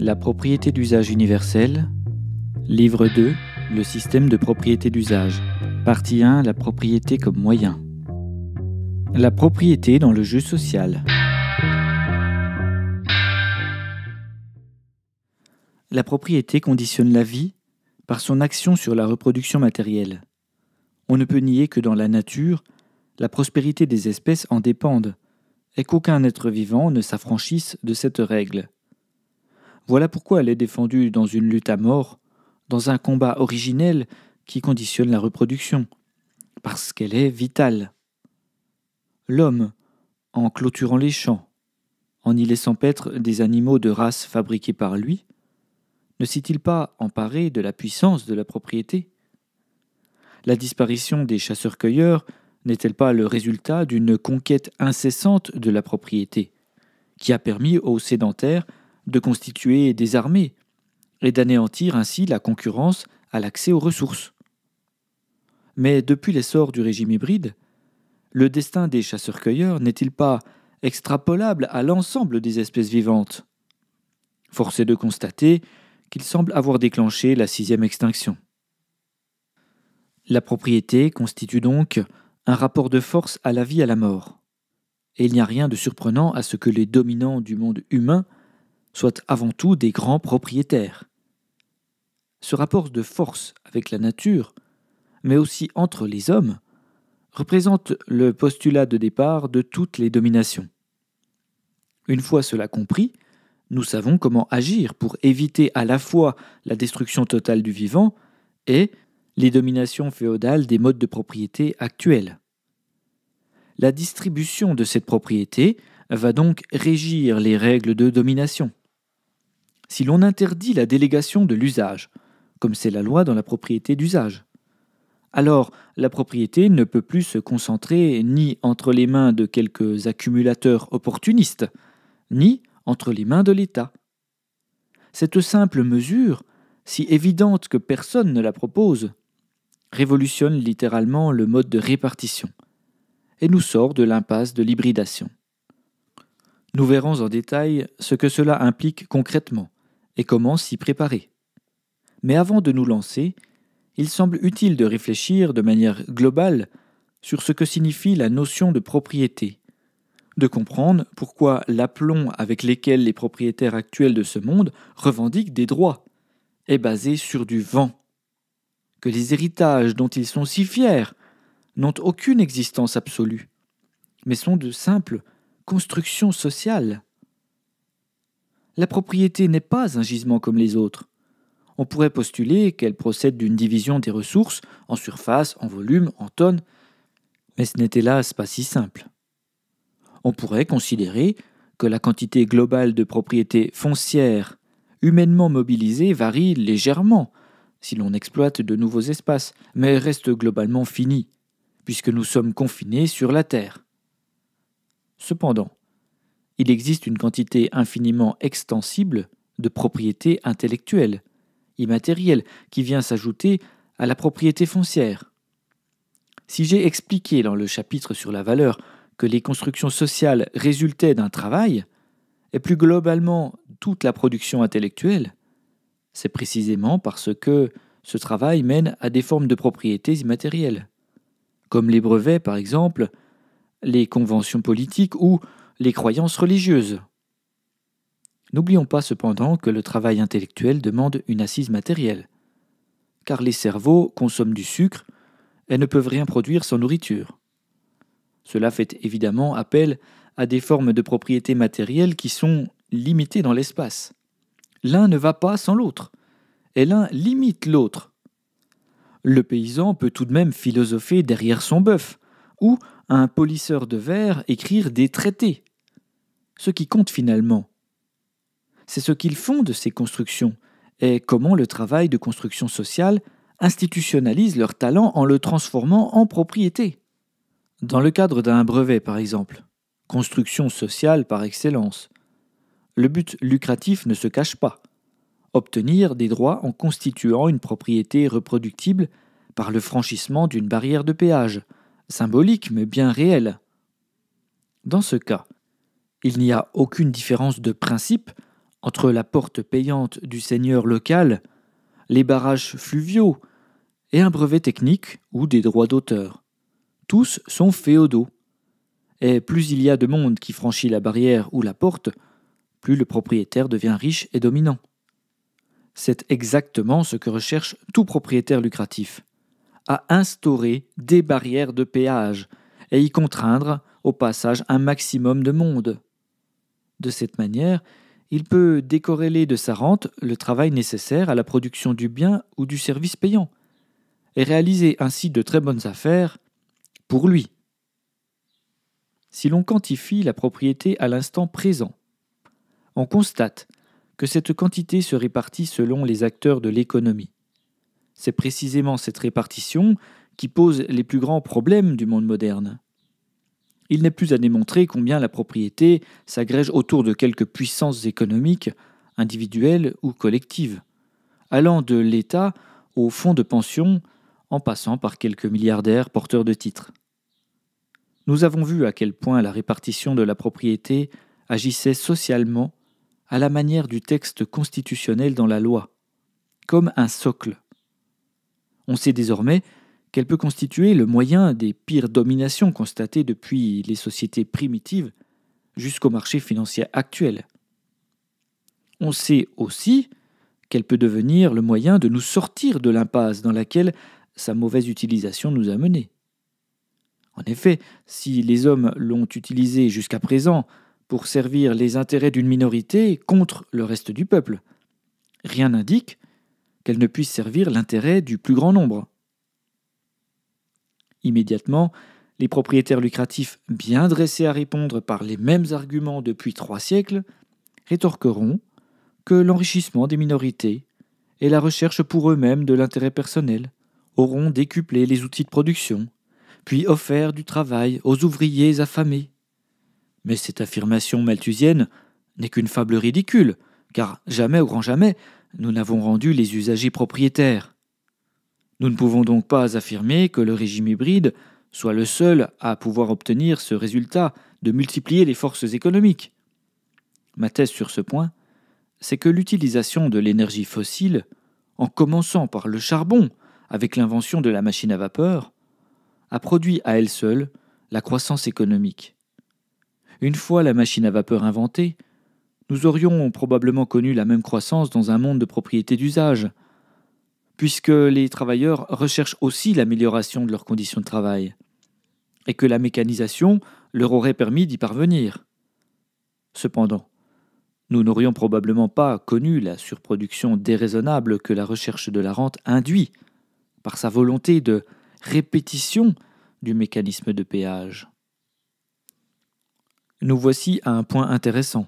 La propriété d'usage universel. Livre 2. Le système de propriété d'usage. Partie 1. La propriété comme moyen. La propriété dans le jeu social. La propriété conditionne la vie par son action sur la reproduction matérielle. On ne peut nier que dans la nature, la prospérité des espèces en dépendent et qu'aucun être vivant ne s'affranchisse de cette règle. Voilà pourquoi elle est défendue dans une lutte à mort, dans un combat originel qui conditionne la reproduction, parce qu'elle est vitale. L'homme, en clôturant les champs, en y laissant paître des animaux de race fabriqués par lui, ne s'est-il pas emparé de la puissance de la propriété La disparition des chasseurs-cueilleurs n'est-elle pas le résultat d'une conquête incessante de la propriété, qui a permis aux sédentaires de constituer des armées et d'anéantir ainsi la concurrence à l'accès aux ressources. Mais depuis l'essor du régime hybride, le destin des chasseurs-cueilleurs n'est-il pas extrapolable à l'ensemble des espèces vivantes Force est de constater qu'il semble avoir déclenché la sixième extinction. La propriété constitue donc un rapport de force à la vie et à la mort. Et il n'y a rien de surprenant à ce que les dominants du monde humain soient avant tout des grands propriétaires. Ce rapport de force avec la nature, mais aussi entre les hommes, représente le postulat de départ de toutes les dominations. Une fois cela compris, nous savons comment agir pour éviter à la fois la destruction totale du vivant et les dominations féodales des modes de propriété actuels. La distribution de cette propriété va donc régir les règles de domination si l'on interdit la délégation de l'usage, comme c'est la loi dans la propriété d'usage. Alors, la propriété ne peut plus se concentrer ni entre les mains de quelques accumulateurs opportunistes, ni entre les mains de l'État. Cette simple mesure, si évidente que personne ne la propose, révolutionne littéralement le mode de répartition et nous sort de l'impasse de l'hybridation. Nous verrons en détail ce que cela implique concrètement et comment s'y préparer. Mais avant de nous lancer, il semble utile de réfléchir de manière globale sur ce que signifie la notion de propriété, de comprendre pourquoi l'aplomb avec lesquels les propriétaires actuels de ce monde revendiquent des droits est basé sur du vent, que les héritages dont ils sont si fiers n'ont aucune existence absolue, mais sont de simples constructions sociales la propriété n'est pas un gisement comme les autres. On pourrait postuler qu'elle procède d'une division des ressources en surface, en volume, en tonnes, mais ce n'est hélas pas si simple. On pourrait considérer que la quantité globale de propriétés foncières humainement mobilisées varie légèrement si l'on exploite de nouveaux espaces, mais reste globalement finie, puisque nous sommes confinés sur la Terre. Cependant, il existe une quantité infiniment extensible de propriétés intellectuelles, immatérielles, qui vient s'ajouter à la propriété foncière. Si j'ai expliqué dans le chapitre sur la valeur que les constructions sociales résultaient d'un travail, et plus globalement toute la production intellectuelle, c'est précisément parce que ce travail mène à des formes de propriétés immatérielles, comme les brevets par exemple, les conventions politiques ou les croyances religieuses. N'oublions pas cependant que le travail intellectuel demande une assise matérielle, car les cerveaux consomment du sucre et ne peuvent rien produire sans nourriture. Cela fait évidemment appel à des formes de propriétés matérielles qui sont limitées dans l'espace. L'un ne va pas sans l'autre, et l'un limite l'autre. Le paysan peut tout de même philosopher derrière son bœuf, ou un polisseur de verre écrire des traités. Ce qui compte finalement, c'est ce qu'ils font de ces constructions et comment le travail de construction sociale institutionnalise leur talent en le transformant en propriété. Dans le cadre d'un brevet, par exemple, construction sociale par excellence, le but lucratif ne se cache pas. Obtenir des droits en constituant une propriété reproductible par le franchissement d'une barrière de péage, symbolique mais bien réel. Dans ce cas, il n'y a aucune différence de principe entre la porte payante du seigneur local, les barrages fluviaux et un brevet technique ou des droits d'auteur. Tous sont féodaux. Et plus il y a de monde qui franchit la barrière ou la porte, plus le propriétaire devient riche et dominant. C'est exactement ce que recherche tout propriétaire lucratif à instaurer des barrières de péage et y contraindre au passage un maximum de monde. De cette manière, il peut décorréler de sa rente le travail nécessaire à la production du bien ou du service payant, et réaliser ainsi de très bonnes affaires pour lui. Si l'on quantifie la propriété à l'instant présent, on constate que cette quantité se répartit selon les acteurs de l'économie. C'est précisément cette répartition qui pose les plus grands problèmes du monde moderne. Il n'est plus à démontrer combien la propriété s'agrège autour de quelques puissances économiques, individuelles ou collectives, allant de l'État aux fonds de pension en passant par quelques milliardaires porteurs de titres. Nous avons vu à quel point la répartition de la propriété agissait socialement à la manière du texte constitutionnel dans la loi, comme un socle on sait désormais qu'elle peut constituer le moyen des pires dominations constatées depuis les sociétés primitives jusqu'au marché financier actuel. On sait aussi qu'elle peut devenir le moyen de nous sortir de l'impasse dans laquelle sa mauvaise utilisation nous a menés. En effet, si les hommes l'ont utilisée jusqu'à présent pour servir les intérêts d'une minorité contre le reste du peuple, rien n'indique qu'elle ne puisse servir l'intérêt du plus grand nombre. Immédiatement, les propriétaires lucratifs, bien dressés à répondre par les mêmes arguments depuis trois siècles, rétorqueront que l'enrichissement des minorités et la recherche pour eux-mêmes de l'intérêt personnel auront décuplé les outils de production, puis offert du travail aux ouvriers affamés. Mais cette affirmation malthusienne n'est qu'une fable ridicule, car jamais au grand jamais nous n'avons rendu les usagers propriétaires. Nous ne pouvons donc pas affirmer que le régime hybride soit le seul à pouvoir obtenir ce résultat de multiplier les forces économiques. Ma thèse sur ce point, c'est que l'utilisation de l'énergie fossile, en commençant par le charbon avec l'invention de la machine à vapeur, a produit à elle seule la croissance économique. Une fois la machine à vapeur inventée, nous aurions probablement connu la même croissance dans un monde de propriété d'usage, puisque les travailleurs recherchent aussi l'amélioration de leurs conditions de travail, et que la mécanisation leur aurait permis d'y parvenir. Cependant, nous n'aurions probablement pas connu la surproduction déraisonnable que la recherche de la rente induit par sa volonté de répétition du mécanisme de péage. Nous voici à un point intéressant.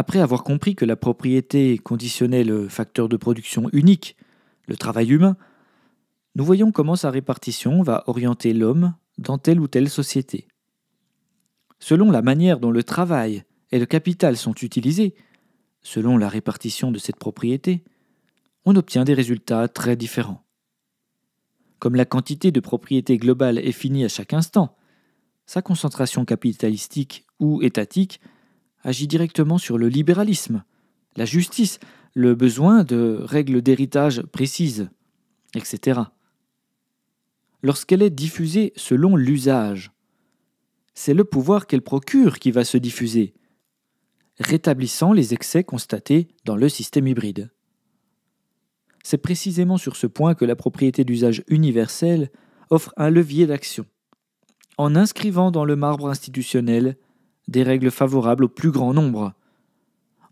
Après avoir compris que la propriété conditionnait le facteur de production unique, le travail humain, nous voyons comment sa répartition va orienter l'homme dans telle ou telle société. Selon la manière dont le travail et le capital sont utilisés, selon la répartition de cette propriété, on obtient des résultats très différents. Comme la quantité de propriété globale est finie à chaque instant, sa concentration capitalistique ou étatique agit directement sur le libéralisme, la justice, le besoin de règles d'héritage précises, etc. Lorsqu'elle est diffusée selon l'usage, c'est le pouvoir qu'elle procure qui va se diffuser, rétablissant les excès constatés dans le système hybride. C'est précisément sur ce point que la propriété d'usage universel offre un levier d'action. En inscrivant dans le marbre institutionnel des règles favorables au plus grand nombre.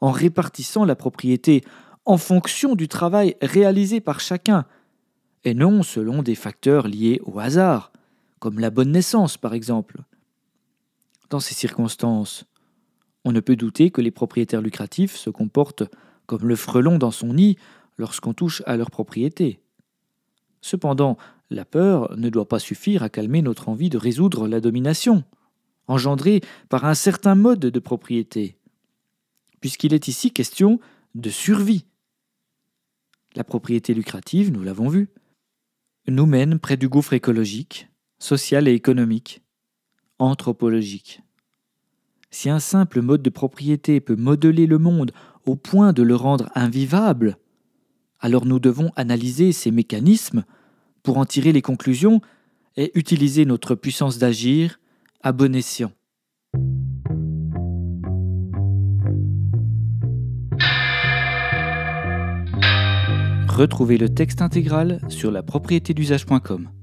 En répartissant la propriété en fonction du travail réalisé par chacun, et non selon des facteurs liés au hasard, comme la bonne naissance par exemple. Dans ces circonstances, on ne peut douter que les propriétaires lucratifs se comportent comme le frelon dans son nid lorsqu'on touche à leur propriété. Cependant, la peur ne doit pas suffire à calmer notre envie de résoudre la domination engendré par un certain mode de propriété, puisqu'il est ici question de survie. La propriété lucrative, nous l'avons vu, nous mène près du gouffre écologique, social et économique, anthropologique. Si un simple mode de propriété peut modeler le monde au point de le rendre invivable, alors nous devons analyser ces mécanismes pour en tirer les conclusions et utiliser notre puissance d'agir à bon Retrouvez le texte intégral sur la propriété d'usage.com.